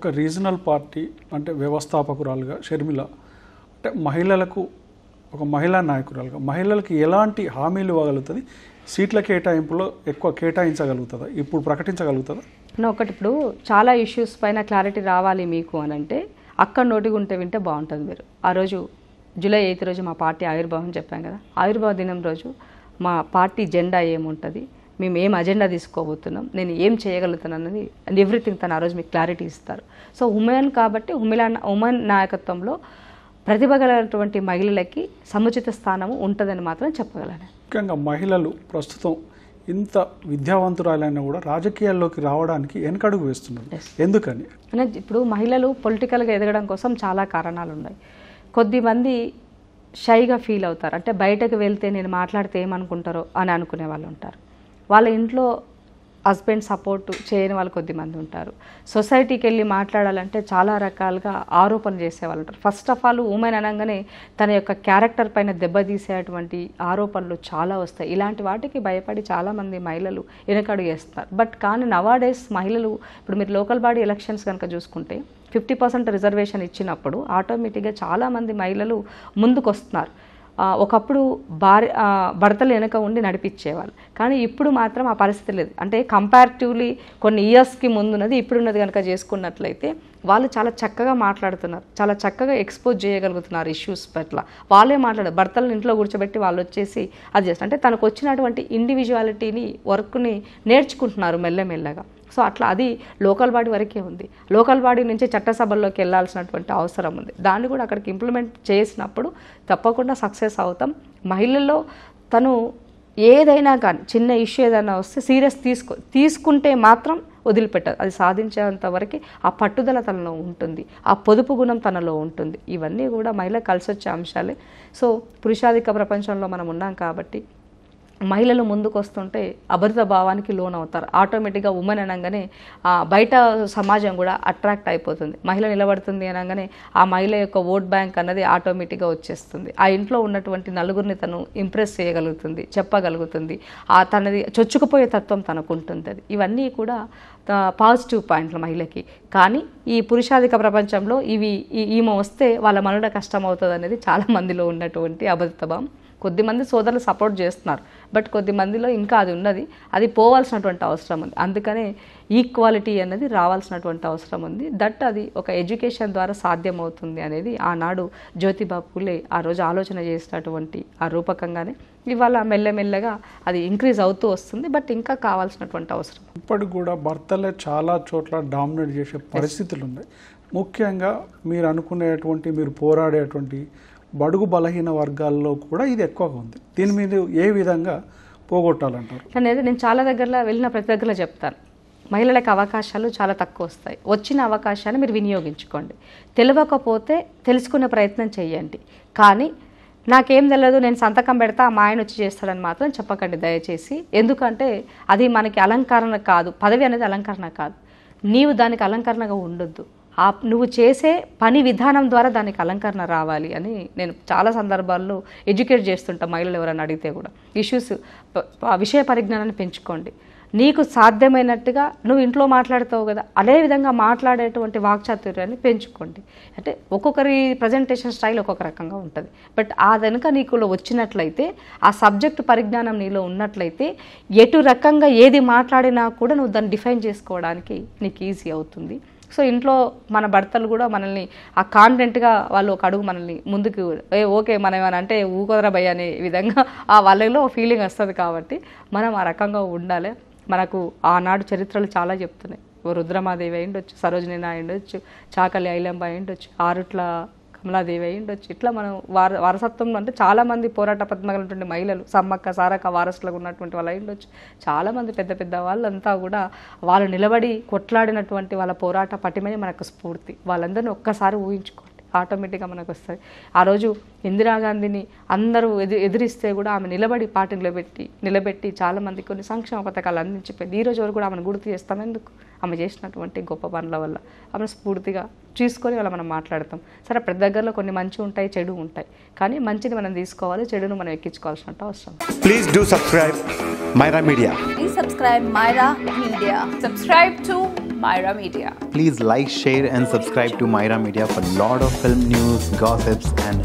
ఒక regional party అంటే వ్యవస్థాపకురాలుగా షర్మిల అంటే మహిళలకు ఒక మహిళా నాయకురాలుగా మహిళలకు ఎలాంటి హామీలు ఇవ్వగలుగుతుంది సీట్ల కేటాయింపులో ఎక్కువ కేటాయించగలుగుతుందా ఇప్పుడు ప్రకటించగలుగుతుందా ఒకటి ఇప్పుడు చాలా ఇష్యూస్ పైన క్లారిటీ రావాలి మీకు అని అంటే అక్కడ ఉంటే వింటే బాగుంటుంది మీరు ఆ రోజు జూలై ఎయిత్ రోజు మా పార్టీ ఆవిర్భావం చెప్పాం కదా ఆవిర్భావ దినం రోజు మా పార్టీ జెండా ఏముంటుంది మేము ఏం అజెండా తీసుకోబోతున్నాం నేను ఏం చేయగలుగుతున్నాను అన్నది అండ్ ఎవ్రీథింగ్ తను ఆ రోజు మీకు క్లారిటీ ఇస్తారు సో ఉమెన్ కాబట్టి ఉమెలా ఉమెన్ నాయకత్వంలో ప్రతిభ గలటువంటి మహిళలకి సముచిత స్థానము ఉంటుందని మాత్రం చెప్పగలను ముఖ్యంగా మహిళలు ప్రస్తుతం ఇంత విద్యావంతురాలైనా కూడా రాజకీయాల్లోకి రావడానికి వెనకడుగు వేస్తున్నారు ఎందుకని ఇప్పుడు మహిళలు పొలిటికల్గా ఎదగడం కోసం చాలా కారణాలు ఉన్నాయి కొద్దిమంది షైగా ఫీల్ అవుతారు అంటే బయటకు వెళ్తే నేను మాట్లాడితే ఏమనుకుంటారో అని అనుకునే వాళ్ళు ఉంటారు వాళ్ళ ఇంట్లో హస్బెండ్ సపోర్ట్ చేయని వాళ్ళు కొద్దిమంది ఉంటారు సొసైటీకి వెళ్ళి మాట్లాడాలంటే చాలా రకాలుగా ఆరోపణ చేసేవాళ్ళు ఉంటారు ఫస్ట్ ఆఫ్ ఆల్ ఉమెన్ అనగానే తన యొక్క క్యారెక్టర్ పైన దెబ్బతీసేటువంటి ఆరోపణలు చాలా వస్తాయి ఇలాంటి వాటికి భయపడి చాలామంది మహిళలు చేస్తున్నారు బట్ కానీ నవాడేస్ మహిళలు ఇప్పుడు మీరు లోకల్ బాడీ ఎలక్షన్స్ కనుక చూసుకుంటే ఫిఫ్టీ పర్సెంట్ రిజర్వేషన్ ఇచ్చినప్పుడు ఆటోమేటిక్గా చాలామంది మహిళలు ముందుకు వస్తున్నారు ఒకప్పుడు భార్య భర్తలు వెనుక ఉండి నడిపించేవాళ్ళు కానీ ఇప్పుడు మాత్రం ఆ పరిస్థితి లేదు అంటే కంపారిటివ్లీ కొన్ని ఇయర్స్కి ముందున్నది ఇప్పుడున్నది కనుక చేసుకున్నట్లయితే వాళ్ళు చాలా చక్కగా మాట్లాడుతున్నారు చాలా చక్కగా ఎక్స్పోజ్ చేయగలుగుతున్నారు ఇష్యూస్ పట్ల వాళ్ళే మాట్లాడు భర్తలను ఇంట్లో కూర్చోబెట్టి వాళ్ళు వచ్చేసి అది చేస్తారు అంటే తనకు వచ్చినటువంటి ఇండివిజువాలిటీని వర్క్ని నేర్చుకుంటున్నారు మెల్లమెల్లగా సో అట్లా అది లోకల్ బాడీ వరకే ఉంది లోకల్ బాడీ నుంచి చట్టసభల్లోకి వెళ్ళాల్సినటువంటి అవసరం ఉంది దాన్ని కూడా అక్కడికి ఇంప్లిమెంట్ చేసినప్పుడు తప్పకుండా సక్సెస్ అవుతాం మహిళల్లో తను ఏదైనా కానీ చిన్న ఇష్యూ ఏదైనా వస్తే సీరియస్ తీసుకో తీసుకుంటే మాత్రం వదిలిపెట్టదు అది సాధించేంత వరకు ఆ పట్టుదల తనలో ఉంటుంది ఆ పొదుపు గుణం తనలో ఉంటుంది ఇవన్నీ కూడా మహిళ కలిసి వచ్చే అంశాలే సో పురుషాధిక ప్రపంచంలో మనం ఉన్నాం కాబట్టి మహిళలు ముందుకు వస్తుంటే అభద్రత భావానికి లోన్ అవుతారు ఆటోమేటిక్గా ఉమెన్ అనగానే బయట సమాజం కూడా అట్రాక్ట్ అయిపోతుంది మహిళ నిలబడుతుంది అనగానే ఆ మహిళ యొక్క ఓట్ బ్యాంక్ అన్నది ఆటోమేటిక్గా వచ్చేస్తుంది ఆ ఇంట్లో ఉన్నటువంటి నలుగురిని తను ఇంప్రెస్ చేయగలుగుతుంది చెప్పగలుగుతుంది ఆ తనది చొచ్చుకుపోయే తత్వం తనకు ఉంటుంది ఇవన్నీ కూడా పాజిటివ్ పాయింట్లు మహిళకి కానీ ఈ పురుషాధిక ప్రపంచంలో ఇవి ఈమె వస్తే వాళ్ళ మనడ కష్టం అవుతుంది అనేది చాలా మందిలో ఉన్నటువంటి అబద్ధభావం కొద్దిమంది సోదరులు సపోర్ట్ చేస్తున్నారు బట్ కొద్దిమందిలో ఇంకా అది ఉన్నది అది పోవాల్సినటువంటి అవసరం ఉంది అందుకనే ఈక్వాలిటీ అనేది రావాల్సినటువంటి అవసరం ఉంది దట్ అది ఒక ఎడ్యుకేషన్ ద్వారా సాధ్యమవుతుంది అనేది ఆనాడు జ్యోతిబా పూలే ఆ రోజు ఆలోచన చేసినటువంటి ఆ రూపకంగానే ఇవాళ మెల్లమెల్లగా అది ఇంక్రీజ్ అవుతూ వస్తుంది బట్ ఇంకా కావాల్సినటువంటి అవసరం ఇప్పటికి కూడా భర్తలే చాలా చోట్ల డామినేట్ చేసే పరిస్థితులు ఉన్నాయి ముఖ్యంగా మీరు అనుకునేటువంటి మీరు పోరాడేటువంటి బడుగు బలహీన వర్గాల్లో కూడా ఇది ఎక్కువగా ఉంది దీని మీద ఏ విధంగా పోగొట్టాలంటారు అనేది నేను చాలా దగ్గరలో వెళ్ళిన ప్రతి దగ్గరలో చెప్తాను మహిళలకు అవకాశాలు చాలా తక్కువ వస్తాయి వచ్చిన అవకాశాలు మీరు వినియోగించుకోండి తెలియకపోతే తెలుసుకునే ప్రయత్నం చేయండి కానీ నాకేం తెలియదు నేను సంతకం పెడతా మా ఆయన వచ్చి చేస్తాడని మాత్రం చెప్పకండి దయచేసి ఎందుకంటే అది మనకి అలంకరణ కాదు పదవి అనేది అలంకరణ కాదు నీవు దానికి అలంకరణగా ఉండొద్దు ఆ నువ్వు చేసే పని విధానం ద్వారా దానికి అలంకరణ రావాలి అని నేను చాలా సందర్భాల్లో ఎడ్యుకేట్ చేస్తుంటా మహిళలు ఎవరైనా అడిగితే కూడా ఇష్యూస్ విషయ పరిజ్ఞానాన్ని పెంచుకోండి నీకు సాధ్యమైనట్టుగా నువ్వు ఇంట్లో మాట్లాడతావు కదా అదే విధంగా మాట్లాడేటువంటి వాక్చాతుర్యాన్ని పెంచుకోండి అంటే ఒక్కొక్కరి ప్రజెంటేషన్ స్టైల్ ఒక్కొక్క రకంగా ఉంటుంది బట్ ఆ వెనుక నీకులో వచ్చినట్లయితే ఆ సబ్జెక్టు పరిజ్ఞానం నీలో ఉన్నట్లయితే ఎటు రకంగా ఏది మాట్లాడినా కూడా నువ్వు దాన్ని డిఫైన్ చేసుకోవడానికి నీకు ఈజీ అవుతుంది సో ఇంట్లో మన భర్తలు కూడా మనల్ని ఆ కాన్ఫిడెంట్గా వాళ్ళు ఒక అడుగు మనల్ని ముందుకు ఏ ఓకే మనం ఏమైనా అంటే ఊకొదరా అనే విధంగా ఆ వాళ్ళలో ఫీలింగ్ వస్తుంది కాబట్టి మనం ఆ రకంగా ఉండాలి మనకు ఆనాడు చరిత్రలు చాలా చెప్తున్నాయి రుద్రమాదేవి అయిండొచ్చు సరోజినీనా సరోజిని చాకలి ఐలంబ అయిండొచ్చు ఆరుట్ల కమలాదేవి అయి ఉండొచ్చు ఇట్లా మనం వార వారసత్వం అంటే చాలామంది పోరాట పద్మగలున్నటువంటి మహిళలు సమ్మక్క సారక్క వారసులకు ఉన్నటువంటి వాళ్ళు అయి ఉండొచ్చు చాలామంది పెద్ద పెద్ద వాళ్ళంతా కూడా వాళ్ళు నిలబడి కొట్లాడినటువంటి వాళ్ళ పోరాట పటిమని మనకు స్ఫూర్తి వాళ్ళందరినీ ఒక్కసారి ఊహించుకోండి ఆటోమేటిక్గా మనకు వస్తుంది ఆ రోజు ఇందిరాగాంధీని అందరూ ఎదు ఎదిరిస్తే కూడా ఆమె నిలబడి పాట నిలబెట్టి నిలబెట్టి చాలామంది కొన్ని సంక్షేమ పథకాలు అందించిపోయింది ఈ రోజు వరకు కూడా ఆమెను గుర్తు చేస్తాం ఎందుకు ఆమె చేసినటువంటి గొప్ప పనుల వల్ల ఆమె స్ఫూర్తిగా తీసుకొని వాళ్ళ మనం మాట్లాడతాం సరే ప్రతి దగ్గరలో కొన్ని మంచి ఉంటాయి చెడు ఉంటాయి కానీ మంచిని మనం తీసుకోవాలి చెడును మనం ఎక్కించుకోవాల్సిన అవసరం please do subscribe Myra Media please subscribe Myra Media subscribe to Myra Media please like share and subscribe to Myra Media for lot of film news gossips and